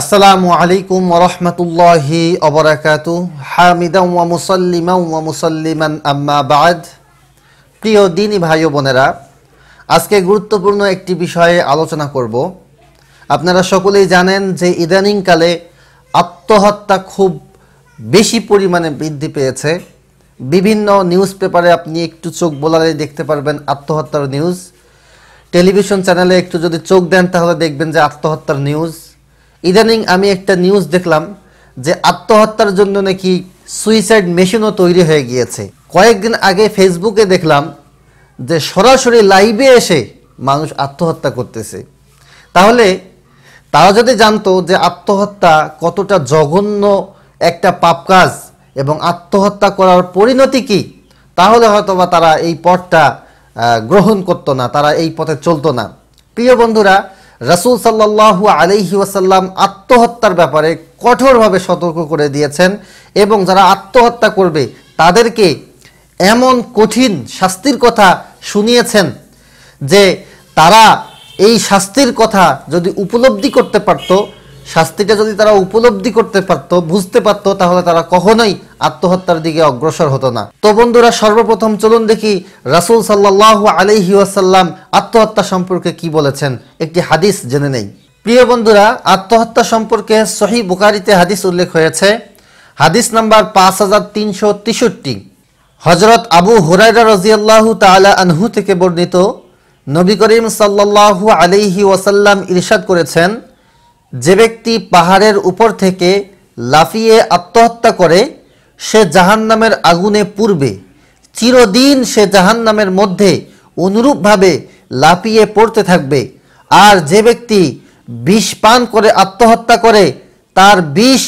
আসসালামু আলাইকুম রহমতুল্লাহি অবরাকাতু হামিদা ওয়া মুসল্লিমা ওয়া মুসল্লিমান আম্মা বাদ প্রিয় দিনী ভাই বোনেরা আজকে গুরুত্বপূর্ণ একটি বিষয়ে আলোচনা করব আপনারা সকলেই জানেন যে ইদানিংকালে আত্মহত্যা খুব বেশি পরিমাণে বৃদ্ধি পেয়েছে বিভিন্ন নিউজ পেপারে আপনি একটু চোখ বোলালে দেখতে পারবেন আত্মহত্যার নিউজ টেলিভিশন চ্যানেলে একটু যদি চোখ দেন তাহলে দেখবেন যে আত্মহত্যার নিউজ ইদানিং আমি একটা নিউজ দেখলাম যে আত্মহত্যার জন্য নাকি সুইসাইড মেশিনও তৈরি হয়ে গিয়েছে কয়েকদিন আগে ফেসবুকে দেখলাম যে সরাসরি লাইভে এসে মানুষ আত্মহত্যা করতেছে তাহলে তারা যদি জানতো যে আত্মহত্যা কতটা জঘন্য একটা পাপ কাজ এবং আত্মহত্যা করার পরিণতি কী তাহলে হয়তোবা তারা এই পথটা গ্রহণ করতো না তারা এই পথে চলতো না প্রিয় বন্ধুরা রাসুল সাল্লাহ আলহি ওয়াসাল্লাম আত্মহত্যার ব্যাপারে কঠোরভাবে সতর্ক করে দিয়েছেন এবং যারা আত্মহত্যা করবে তাদেরকে এমন কঠিন শাস্তির কথা শুনিয়েছেন যে তারা এই শাস্তির কথা যদি উপলব্ধি করতে পারত শাস্তিটা যদি তারা উপলব্ধি করতে পারত বুঝতে পারত তাহলে তারা কখনোই আত্মহত্যার দিকে অগ্রসর হতো না তো বন্ধুরা সর্বপ্রথম চলুন দেখি রাসুল সাল্লাহ আলহি ওয়াসাল্লাম আত্মহত্যা সম্পর্কে কি বলেছেন একটি হাদিস জেনে নেই প্রিয় বন্ধুরা আত্মহত্যা সম্পর্কে সহি বুকারিতে হাদিস উল্লেখ হয়েছে হাদিস নাম্বার পাঁচ হাজার তিনশো তেষট্টি হজরত আবু হুরাইরা রজিয়াল্লাহ তালা আনহু থেকে বর্ণিত নবী করিম সাল্লাহ আলহি ওয়াসাল্লাম ইরশাদ করেছেন যে ব্যক্তি পাহাড়ের উপর থেকে লাফিয়ে আত্মহত্যা করে সে জাহান্নামের আগুনে পূর্বে চিরদিন সে জাহান্নামের মধ্যে অনুরূপভাবে লাফিয়ে পড়তে থাকবে আর যে ব্যক্তি বিষ পান করে আত্মহত্যা করে তার বিষ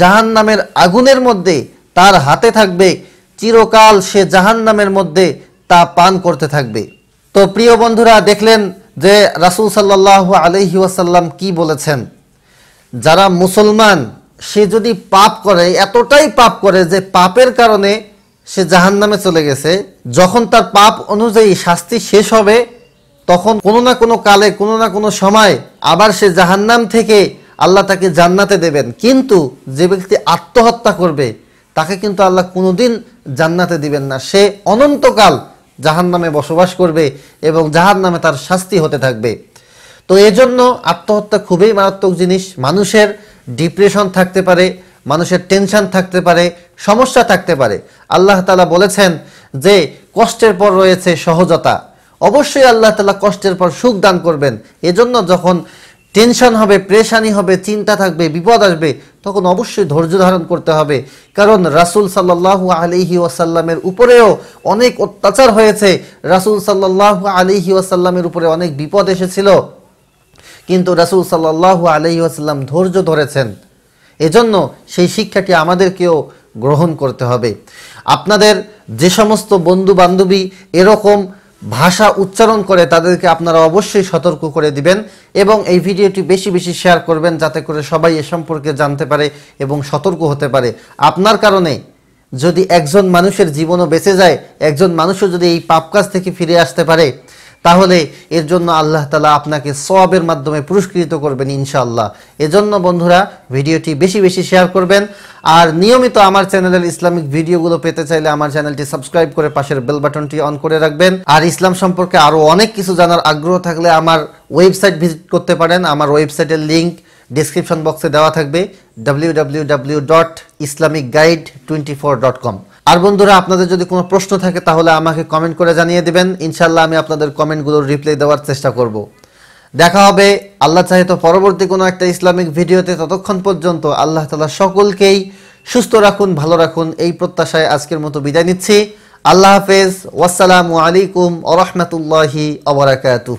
জাহান্নামের আগুনের মধ্যে তার হাতে থাকবে চিরকাল সে জাহান্নামের মধ্যে তা পান করতে থাকবে তো প্রিয় বন্ধুরা দেখলেন যে রাসুল সাল্লাহ আলহি ওয়াসাল্লাম কি বলেছেন যারা মুসলমান সে যদি পাপ করে এতটাই পাপ করে যে পাপের কারণে সে জাহান নামে চলে গেছে যখন তার পাপ অনুযায়ী শাস্তি শেষ হবে তখন কোনো না কোনো কালে কোনো না কোনো সময় আবার সে জাহান্নাম থেকে আল্লাহ তাকে জান্নাতে দেবেন কিন্তু যে ব্যক্তি আত্মহত্যা করবে তাকে কিন্তু আল্লাহ কোনোদিন জান্নাতে দিবেন না সে অনন্তকাল জাহান্নামে বসবাস করবে এবং জাহান্নামে তার শাস্তি হতে থাকবে তো এজন্য আত্মহত্যা খুবই মারাত্মক জিনিস মানুষের ডিপ্রেশন থাকতে পারে মানুষের টেনশন থাকতে পারে সমস্যা থাকতে পারে আল্লাহ তালা বলেছেন যে কষ্টের পর রয়েছে সহজতা অবশ্যই আল্লাহ তালা কষ্টের পর সুখ দান করবেন এজন্য যখন টেনশন হবে প্রেশানি হবে চিন্তা থাকবে বিপদ আসবে তখন অবশ্যই ধৈর্য ধারণ করতে হবে কারণ রাসুল সাল্লাহ আলিহি ওয়াসাল্লামের উপরেও অনেক অত্যাচার হয়েছে রাসুল সাল্লাহ আলিহি ওয়াসাল্লামের উপরে অনেক বিপদ এসেছিল কিন্তু রাসুল সাল্লাহ আলহিহাস্লাম ধৈর্য ধরেছেন এজন্য সেই শিক্ষাটি আমাদেরকেও গ্রহণ করতে হবে আপনাদের যে সমস্ত বন্ধু বান্ধবী এরকম ভাষা উচ্চারণ করে তাদেরকে আপনারা অবশ্যই সতর্ক করে দিবেন এবং এই ভিডিওটি বেশি বেশি শেয়ার করবেন যাতে করে সবাই এ সম্পর্কে জানতে পারে এবং সতর্ক হতে পারে আপনার কারণে যদি একজন মানুষের জীবনও বেঁচে যায় একজন মানুষও যদি এই পাপ কাজ থেকে ফিরে আসতে পারে তাহলে এর জন্য আল্লাহ তালা আপনাকে সবের মাধ্যমে পুরস্কৃত করবেন ইনশাআল্লাহ এজন্য বন্ধুরা ভিডিওটি বেশি বেশি শেয়ার করবেন আর নিয়মিত আমার চ্যানেলের ইসলামিক ভিডিওগুলো পেতে চাইলে আমার চ্যানেলটি সাবস্ক্রাইব করে পাশের বেল বাটনটি অন করে রাখবেন আর ইসলাম সম্পর্কে আরও অনেক কিছু জানার আগ্রহ থাকলে আমার ওয়েবসাইট ভিজিট করতে পারেন আমার ওয়েবসাইটের লিঙ্ক ডিসক্রিপশন বক্সে দেওয়া থাকবে W W W dot Islamic guide twenty four dot com আর বন্ধুরা আপনাদের যদি কোনো প্রশ্ন থাকে তাহলে আমাকে কমেন্ট করে জানিয়ে দেবেন ইনশাল্লাহ আমি আপনাদের কমেন্টগুলোর রিপ্লাই দেওয়ার চেষ্টা করব দেখা হবে আল্লাহ চাহে তো পরবর্তী কোনো একটা ইসলামিক ভিডিওতে ততক্ষণ পর্যন্ত আল্লাহ তালা সকলকেই সুস্থ রাখুন ভালো রাখুন এই প্রত্যাশায় আজকের মতো বিদায় নিচ্ছি আল্লাহ হাফেজ ওয়াসালামু আলাইকুম ওরহমতুল্লাহি অবরাকাতুহ